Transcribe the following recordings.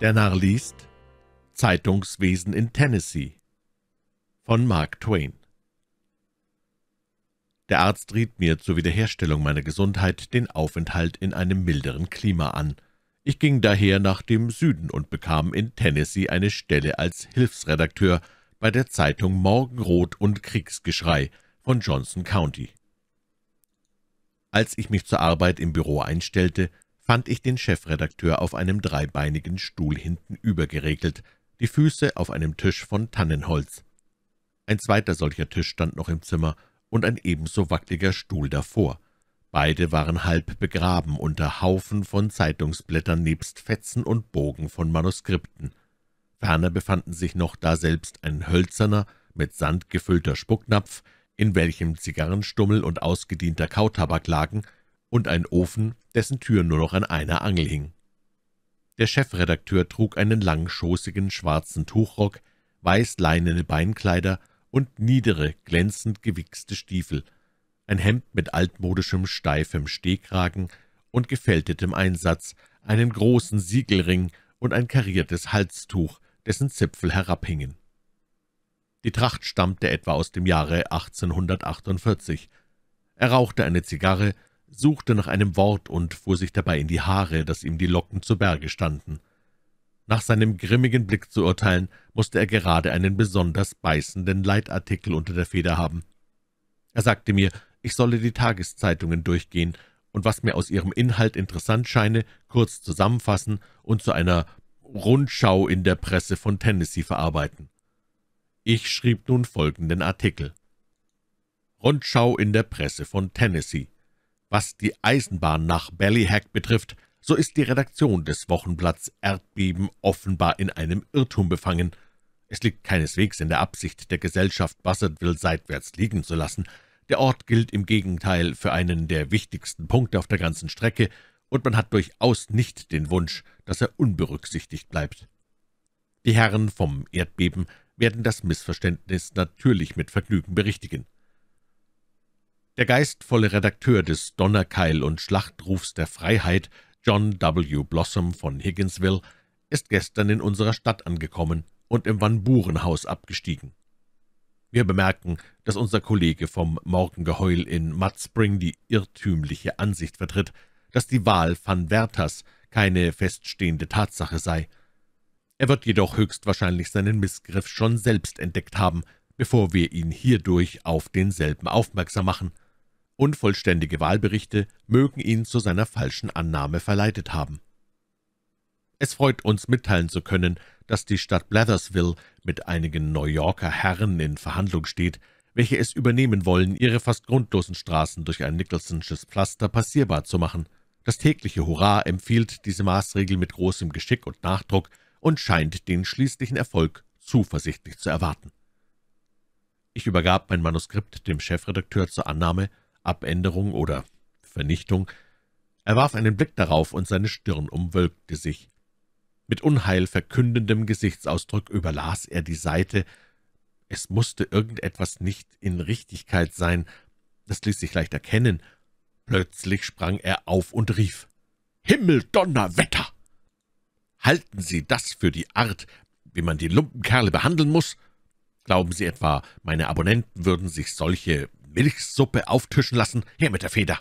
Der Narr liest Zeitungswesen in Tennessee von Mark Twain Der Arzt riet mir zur Wiederherstellung meiner Gesundheit den Aufenthalt in einem milderen Klima an. Ich ging daher nach dem Süden und bekam in Tennessee eine Stelle als Hilfsredakteur bei der Zeitung Morgenrot und Kriegsgeschrei von Johnson County. Als ich mich zur Arbeit im Büro einstellte, fand ich den Chefredakteur auf einem dreibeinigen Stuhl hintenüber geregelt, die Füße auf einem Tisch von Tannenholz. Ein zweiter solcher Tisch stand noch im Zimmer und ein ebenso wackeliger Stuhl davor. Beide waren halb begraben unter Haufen von Zeitungsblättern nebst Fetzen und Bogen von Manuskripten. Ferner befanden sich noch daselbst ein hölzerner, mit Sand gefüllter Spucknapf, in welchem Zigarrenstummel und ausgedienter Kautabak lagen, und ein Ofen, dessen Tür nur noch an einer Angel hing. Der Chefredakteur trug einen langschoßigen schwarzen Tuchrock, weißleinene Beinkleider und niedere, glänzend gewichste Stiefel, ein Hemd mit altmodischem, steifem Stehkragen und gefältetem Einsatz, einen großen Siegelring und ein kariertes Halstuch, dessen Zipfel herabhingen. Die Tracht stammte etwa aus dem Jahre 1848. Er rauchte eine Zigarre, suchte nach einem Wort und fuhr sich dabei in die Haare, dass ihm die Locken zu Berge standen. Nach seinem grimmigen Blick zu urteilen, musste er gerade einen besonders beißenden Leitartikel unter der Feder haben. Er sagte mir, ich solle die Tageszeitungen durchgehen und was mir aus ihrem Inhalt interessant scheine, kurz zusammenfassen und zu einer Rundschau in der Presse von Tennessee verarbeiten. Ich schrieb nun folgenden Artikel. Rundschau in der Presse von Tennessee. Was die Eisenbahn nach Ballyhack betrifft, so ist die Redaktion des Wochenblatts Erdbeben offenbar in einem Irrtum befangen. Es liegt keineswegs in der Absicht der Gesellschaft, Bassetville seitwärts liegen zu lassen. Der Ort gilt im Gegenteil für einen der wichtigsten Punkte auf der ganzen Strecke, und man hat durchaus nicht den Wunsch, dass er unberücksichtigt bleibt. Die Herren vom Erdbeben werden das Missverständnis natürlich mit Vergnügen berichtigen. Der geistvolle Redakteur des Donnerkeil- und Schlachtrufs der Freiheit, John W. Blossom von Higginsville, ist gestern in unserer Stadt angekommen und im Van Burenhaus abgestiegen. Wir bemerken, dass unser Kollege vom Morgengeheul in Mud Spring die irrtümliche Ansicht vertritt, dass die Wahl van Werthers keine feststehende Tatsache sei. Er wird jedoch höchstwahrscheinlich seinen Missgriff schon selbst entdeckt haben, bevor wir ihn hierdurch auf denselben aufmerksam machen – Unvollständige Wahlberichte mögen ihn zu seiner falschen Annahme verleitet haben. Es freut uns, mitteilen zu können, dass die Stadt Blathersville mit einigen New Yorker Herren in Verhandlung steht, welche es übernehmen wollen, ihre fast grundlosen Straßen durch ein Nicholsonsches Pflaster passierbar zu machen. Das tägliche Hurra empfiehlt diese Maßregel mit großem Geschick und Nachdruck und scheint den schließlichen Erfolg zuversichtlich zu erwarten. Ich übergab mein Manuskript dem Chefredakteur zur Annahme, Abänderung oder Vernichtung. Er warf einen Blick darauf, und seine Stirn umwölkte sich. Mit unheilverkündendem Gesichtsausdruck überlas er die Seite. Es musste irgendetwas nicht in Richtigkeit sein, das ließ sich leicht erkennen. Plötzlich sprang er auf und rief, »Himmel, Donnerwetter! Halten Sie das für die Art, wie man die Lumpenkerle behandeln muss? Glauben Sie etwa, meine Abonnenten würden sich solche Milchsuppe auftischen lassen. Her mit der Feder!«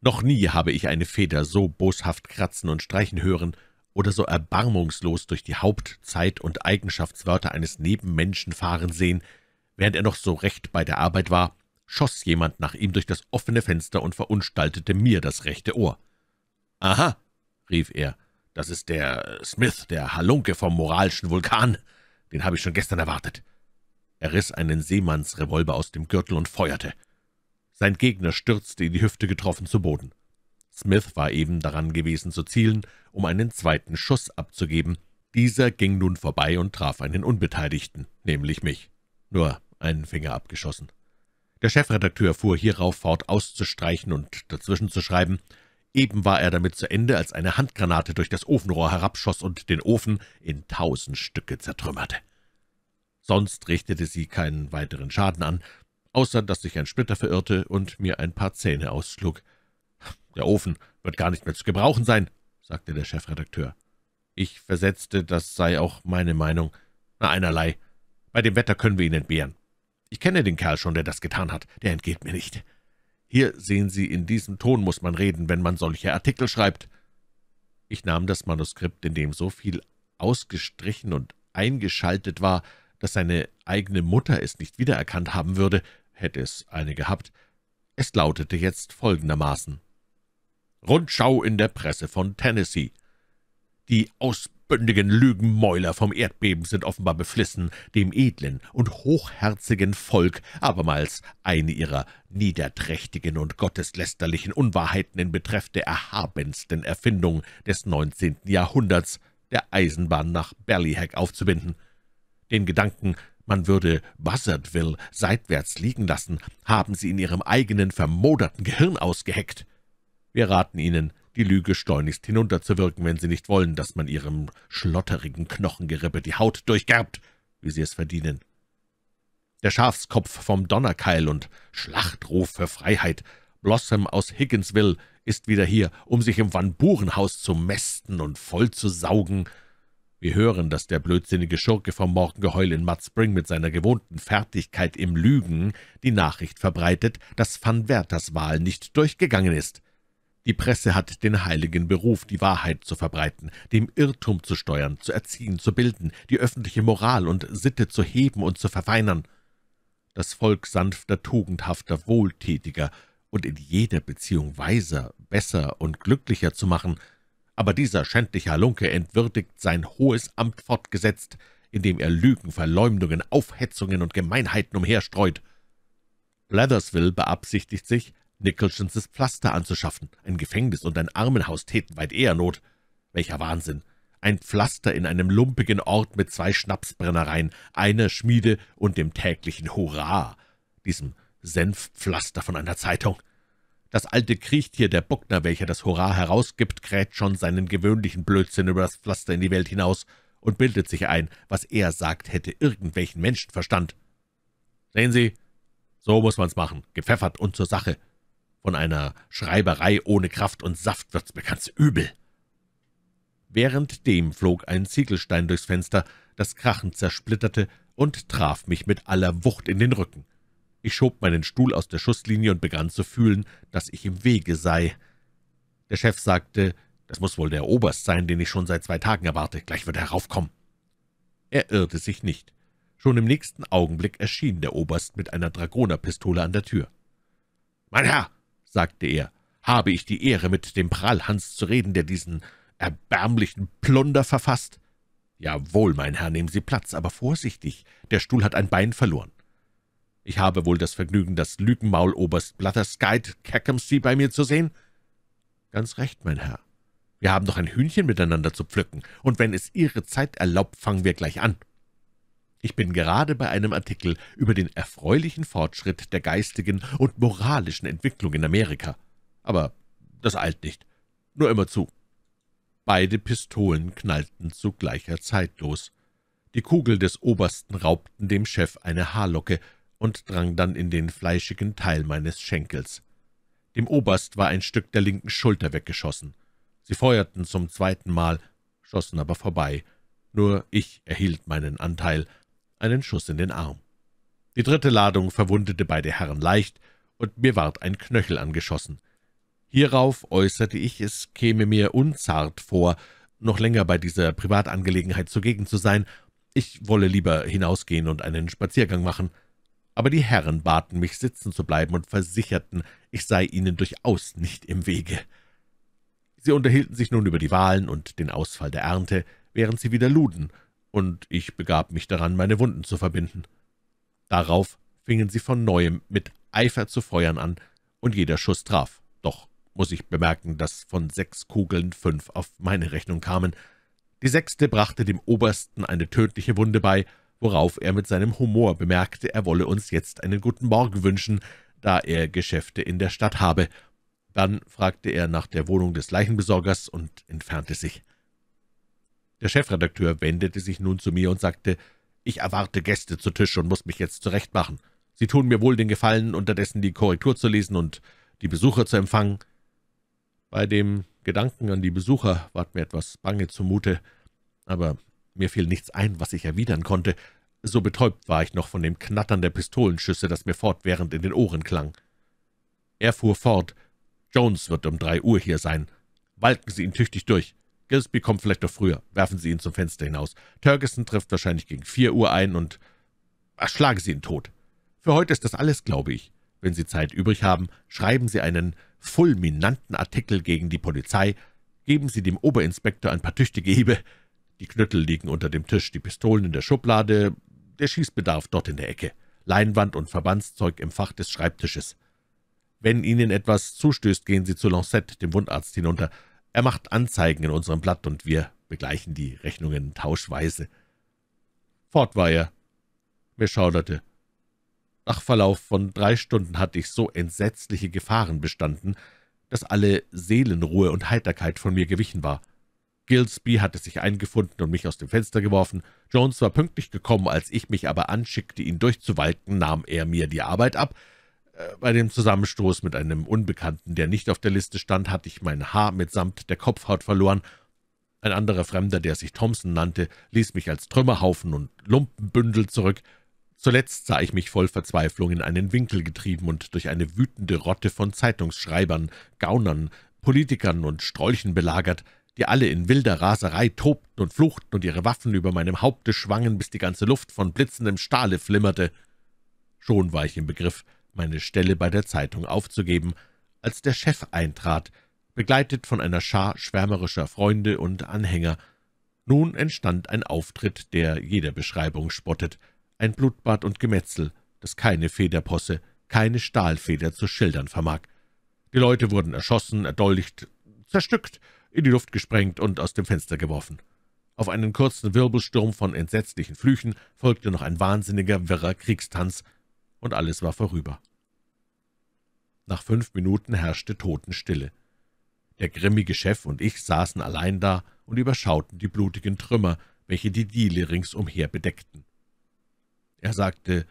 Noch nie habe ich eine Feder so boshaft kratzen und streichen hören oder so erbarmungslos durch die Haupt-, Zeit- und Eigenschaftswörter eines Nebenmenschen fahren sehen. Während er noch so recht bei der Arbeit war, schoss jemand nach ihm durch das offene Fenster und verunstaltete mir das rechte Ohr. »Aha«, rief er, »das ist der Smith, der Halunke vom moralischen Vulkan. Den habe ich schon gestern erwartet.« er riss einen Seemannsrevolver aus dem Gürtel und feuerte. Sein Gegner stürzte in die Hüfte getroffen zu Boden. Smith war eben daran gewesen zu zielen, um einen zweiten Schuss abzugeben. Dieser ging nun vorbei und traf einen Unbeteiligten, nämlich mich. Nur einen Finger abgeschossen. Der Chefredakteur fuhr hierauf fort auszustreichen und dazwischen zu schreiben. Eben war er damit zu Ende, als eine Handgranate durch das Ofenrohr herabschoss und den Ofen in tausend Stücke zertrümmerte. Sonst richtete sie keinen weiteren Schaden an, außer dass sich ein Splitter verirrte und mir ein paar Zähne ausschlug. »Der Ofen wird gar nicht mehr zu gebrauchen sein«, sagte der Chefredakteur. Ich versetzte, das sei auch meine Meinung. »Na, einerlei. Bei dem Wetter können wir ihn entbehren. Ich kenne den Kerl schon, der das getan hat. Der entgeht mir nicht. Hier sehen Sie, in diesem Ton muss man reden, wenn man solche Artikel schreibt.« Ich nahm das Manuskript, in dem so viel ausgestrichen und eingeschaltet war, dass seine eigene Mutter es nicht wiedererkannt haben würde, hätte es eine gehabt. Es lautete jetzt folgendermaßen. Rundschau in der Presse von Tennessee. Die ausbündigen Lügenmäuler vom Erdbeben sind offenbar beflissen, dem edlen und hochherzigen Volk abermals eine ihrer niederträchtigen und gotteslästerlichen Unwahrheiten in Betreff der erhabensten Erfindung des 19. Jahrhunderts, der Eisenbahn nach Berlihack aufzubinden. Den Gedanken, man würde Buzzardville seitwärts liegen lassen, haben Sie in Ihrem eigenen vermoderten Gehirn ausgeheckt. Wir raten Ihnen, die Lüge schleunigst hinunterzuwirken, wenn Sie nicht wollen, dass man Ihrem schlotterigen Knochengerippe die Haut durchgerbt, wie Sie es verdienen. Der Schafskopf vom Donnerkeil und Schlachtruf für Freiheit, Blossom aus Higginsville, ist wieder hier, um sich im Van Burenhaus zu mästen und voll zu saugen, wir hören, dass der blödsinnige Schurke vom Morgengeheul in Mud Spring mit seiner gewohnten Fertigkeit im Lügen die Nachricht verbreitet, dass Van Werthers Wahl nicht durchgegangen ist. Die Presse hat den heiligen Beruf, die Wahrheit zu verbreiten, dem Irrtum zu steuern, zu erziehen, zu bilden, die öffentliche Moral und Sitte zu heben und zu verfeinern. Das Volk sanfter, tugendhafter, wohltätiger und in jeder Beziehung weiser, besser und glücklicher zu machen – aber dieser schändliche Halunke entwürdigt sein hohes Amt fortgesetzt, indem er Lügen, Verleumdungen, Aufhetzungen und Gemeinheiten umherstreut. Blathersville beabsichtigt sich, Nicholsons Pflaster anzuschaffen. Ein Gefängnis und ein Armenhaus täten weit eher Not. Welcher Wahnsinn! Ein Pflaster in einem lumpigen Ort mit zwei Schnapsbrennereien, einer Schmiede und dem täglichen Hurra, diesem Senfpflaster von einer Zeitung. Das alte Kriechtier, der Buckner, welcher das Hurra herausgibt, kräht schon seinen gewöhnlichen Blödsinn über das Pflaster in die Welt hinaus und bildet sich ein, was er sagt, hätte irgendwelchen Menschenverstand. Sehen Sie, so muss man's machen, gepfeffert und zur Sache. Von einer Schreiberei ohne Kraft und Saft wird's mir ganz übel.« Währenddem flog ein Ziegelstein durchs Fenster, das krachend zersplitterte und traf mich mit aller Wucht in den Rücken. Ich schob meinen Stuhl aus der Schusslinie und begann zu fühlen, dass ich im Wege sei. Der Chef sagte, das muss wohl der Oberst sein, den ich schon seit zwei Tagen erwarte. Gleich wird er heraufkommen. Er irrte sich nicht. Schon im nächsten Augenblick erschien der Oberst mit einer Dragonerpistole an der Tür. »Mein Herr«, sagte er, »habe ich die Ehre, mit dem Prallhans zu reden, der diesen erbärmlichen Plunder verfasst?« »Jawohl, mein Herr, nehmen Sie Platz, aber vorsichtig. Der Stuhl hat ein Bein verloren.« ich habe wohl das Vergnügen, das Lügenmauloberst Blatterskite Cackamsee bei mir zu sehen.« »Ganz recht, mein Herr. Wir haben doch ein Hühnchen miteinander zu pflücken, und wenn es Ihre Zeit erlaubt, fangen wir gleich an.« ich bin gerade bei einem Artikel über den erfreulichen Fortschritt der geistigen und moralischen Entwicklung in Amerika. Aber das eilt nicht. Nur immer zu. Beide Pistolen knallten zu gleicher Zeit los. Die Kugel des Obersten raubten dem Chef eine Haarlocke, und drang dann in den fleischigen Teil meines Schenkels. Dem Oberst war ein Stück der linken Schulter weggeschossen. Sie feuerten zum zweiten Mal, schossen aber vorbei. Nur ich erhielt meinen Anteil, einen Schuss in den Arm. Die dritte Ladung verwundete beide Herren leicht, und mir ward ein Knöchel angeschossen. Hierauf äußerte ich, es käme mir unzart vor, noch länger bei dieser Privatangelegenheit zugegen zu sein, ich wolle lieber hinausgehen und einen Spaziergang machen aber die Herren baten mich, sitzen zu bleiben und versicherten, ich sei ihnen durchaus nicht im Wege. Sie unterhielten sich nun über die Wahlen und den Ausfall der Ernte, während sie wieder luden, und ich begab mich daran, meine Wunden zu verbinden. Darauf fingen sie von neuem mit Eifer zu feuern an, und jeder Schuss traf. Doch muss ich bemerken, dass von sechs Kugeln fünf auf meine Rechnung kamen. Die sechste brachte dem Obersten eine tödliche Wunde bei, worauf er mit seinem Humor bemerkte, er wolle uns jetzt einen guten Morgen wünschen, da er Geschäfte in der Stadt habe. Dann fragte er nach der Wohnung des Leichenbesorgers und entfernte sich. Der Chefredakteur wendete sich nun zu mir und sagte, »Ich erwarte Gäste zu Tisch und muss mich jetzt zurechtmachen. Sie tun mir wohl den Gefallen, unterdessen die Korrektur zu lesen und die Besucher zu empfangen.« Bei dem Gedanken an die Besucher ward mir etwas bange zumute, aber mir fiel nichts ein, was ich erwidern konnte, so betäubt war ich noch von dem Knattern der Pistolenschüsse, das mir fortwährend in den Ohren klang. Er fuhr fort, »Jones wird um drei Uhr hier sein. Walken Sie ihn tüchtig durch. Gillespie kommt vielleicht noch früher. Werfen Sie ihn zum Fenster hinaus. Turgeson trifft wahrscheinlich gegen vier Uhr ein und erschlagen Sie ihn tot. Für heute ist das alles, glaube ich. Wenn Sie Zeit übrig haben, schreiben Sie einen fulminanten Artikel gegen die Polizei, geben Sie dem Oberinspektor ein paar tüchtige Hiebe, die Knüttel liegen unter dem Tisch, die Pistolen in der Schublade, der Schießbedarf dort in der Ecke, Leinwand und Verbandszeug im Fach des Schreibtisches. Wenn Ihnen etwas zustößt, gehen Sie zu Lancet, dem Wundarzt, hinunter. Er macht Anzeigen in unserem Blatt, und wir begleichen die Rechnungen tauschweise. Fort war er. Mir schauderte. Nach Verlauf von drei Stunden hatte ich so entsetzliche Gefahren bestanden, dass alle Seelenruhe und Heiterkeit von mir gewichen war. Gillespie hatte sich eingefunden und mich aus dem Fenster geworfen. Jones war pünktlich gekommen, als ich mich aber anschickte, ihn durchzuwalken, nahm er mir die Arbeit ab. Äh, bei dem Zusammenstoß mit einem Unbekannten, der nicht auf der Liste stand, hatte ich mein Haar mitsamt der Kopfhaut verloren. Ein anderer Fremder, der sich Thompson nannte, ließ mich als Trümmerhaufen und Lumpenbündel zurück. Zuletzt sah ich mich voll Verzweiflung in einen Winkel getrieben und durch eine wütende Rotte von Zeitungsschreibern, Gaunern, Politikern und Strolchen belagert die alle in wilder Raserei tobten und fluchten und ihre Waffen über meinem Haupte schwangen, bis die ganze Luft von blitzendem Stahle flimmerte. Schon war ich im Begriff, meine Stelle bei der Zeitung aufzugeben, als der Chef eintrat, begleitet von einer Schar schwärmerischer Freunde und Anhänger. Nun entstand ein Auftritt, der jeder Beschreibung spottet, ein Blutbad und Gemetzel, das keine Federposse, keine Stahlfeder zu schildern vermag. Die Leute wurden erschossen, erdolcht, zerstückt, in die Luft gesprengt und aus dem Fenster geworfen. Auf einen kurzen Wirbelsturm von entsetzlichen Flüchen folgte noch ein wahnsinniger, wirrer Kriegstanz, und alles war vorüber. Nach fünf Minuten herrschte Totenstille. Der grimmige Chef und ich saßen allein da und überschauten die blutigen Trümmer, welche die Diele ringsumher bedeckten. Er sagte,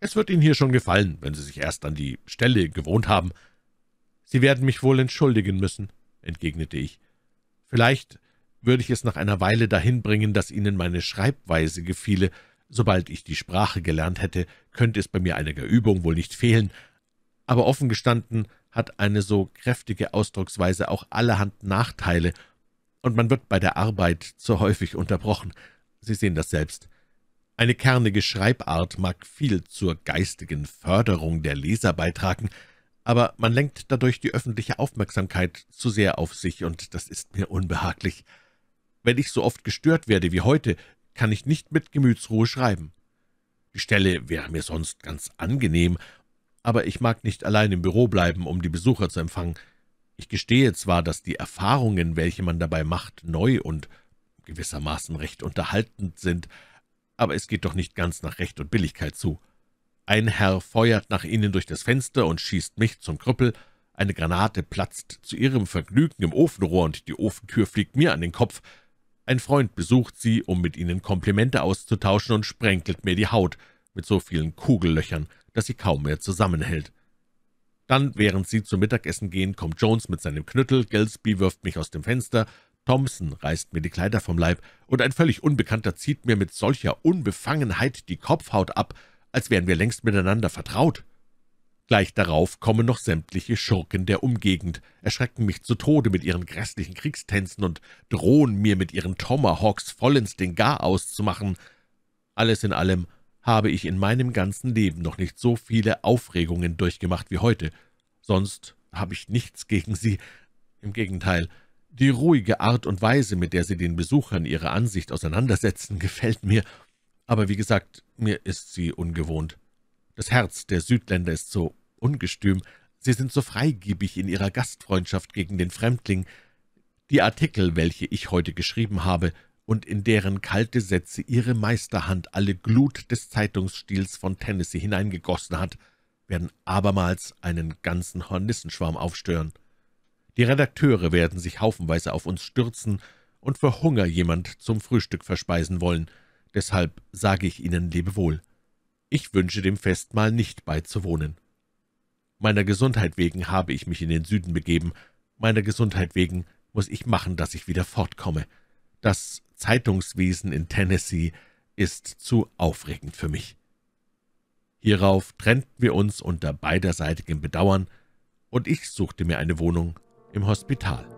»Es wird Ihnen hier schon gefallen, wenn Sie sich erst an die Stelle gewohnt haben.« »Sie werden mich wohl entschuldigen müssen«, entgegnete ich. Vielleicht würde ich es nach einer Weile dahin bringen, dass Ihnen meine Schreibweise gefiele. Sobald ich die Sprache gelernt hätte, könnte es bei mir einiger Übung wohl nicht fehlen. Aber offen gestanden hat eine so kräftige Ausdrucksweise auch allerhand Nachteile, und man wird bei der Arbeit zu häufig unterbrochen. Sie sehen das selbst. Eine kernige Schreibart mag viel zur geistigen Förderung der Leser beitragen, aber man lenkt dadurch die öffentliche Aufmerksamkeit zu sehr auf sich, und das ist mir unbehaglich. Wenn ich so oft gestört werde wie heute, kann ich nicht mit Gemütsruhe schreiben. Die Stelle wäre mir sonst ganz angenehm, aber ich mag nicht allein im Büro bleiben, um die Besucher zu empfangen. Ich gestehe zwar, dass die Erfahrungen, welche man dabei macht, neu und gewissermaßen recht unterhaltend sind, aber es geht doch nicht ganz nach Recht und Billigkeit zu.« ein Herr feuert nach ihnen durch das Fenster und schießt mich zum Krüppel. Eine Granate platzt zu ihrem Vergnügen im Ofenrohr und die Ofentür fliegt mir an den Kopf. Ein Freund besucht sie, um mit ihnen Komplimente auszutauschen und sprenkelt mir die Haut mit so vielen Kugellöchern, dass sie kaum mehr zusammenhält. Dann, während sie zum Mittagessen gehen, kommt Jones mit seinem Knüttel, Gelsby wirft mich aus dem Fenster, Thompson reißt mir die Kleider vom Leib, und ein völlig Unbekannter zieht mir mit solcher Unbefangenheit die Kopfhaut ab, als wären wir längst miteinander vertraut. Gleich darauf kommen noch sämtliche Schurken der Umgegend, erschrecken mich zu Tode mit ihren grässlichen Kriegstänzen und drohen mir mit ihren Tomahawks vollends den Garaus zu machen. Alles in allem habe ich in meinem ganzen Leben noch nicht so viele Aufregungen durchgemacht wie heute. Sonst habe ich nichts gegen sie. Im Gegenteil, die ruhige Art und Weise, mit der sie den Besuchern ihre Ansicht auseinandersetzen, gefällt mir, aber wie gesagt, mir ist sie ungewohnt. Das Herz der Südländer ist so ungestüm, sie sind so freigebig in ihrer Gastfreundschaft gegen den Fremdling. Die Artikel, welche ich heute geschrieben habe, und in deren kalte Sätze ihre Meisterhand alle Glut des Zeitungsstils von Tennessee hineingegossen hat, werden abermals einen ganzen Hornissenschwarm aufstören. Die Redakteure werden sich haufenweise auf uns stürzen und für Hunger jemand zum Frühstück verspeisen wollen – Deshalb sage ich Ihnen Lebewohl. Ich wünsche dem Festmahl nicht beizuwohnen. Meiner Gesundheit wegen habe ich mich in den Süden begeben. Meiner Gesundheit wegen muss ich machen, dass ich wieder fortkomme. Das Zeitungswesen in Tennessee ist zu aufregend für mich. Hierauf trennten wir uns unter beiderseitigem Bedauern, und ich suchte mir eine Wohnung im Hospital.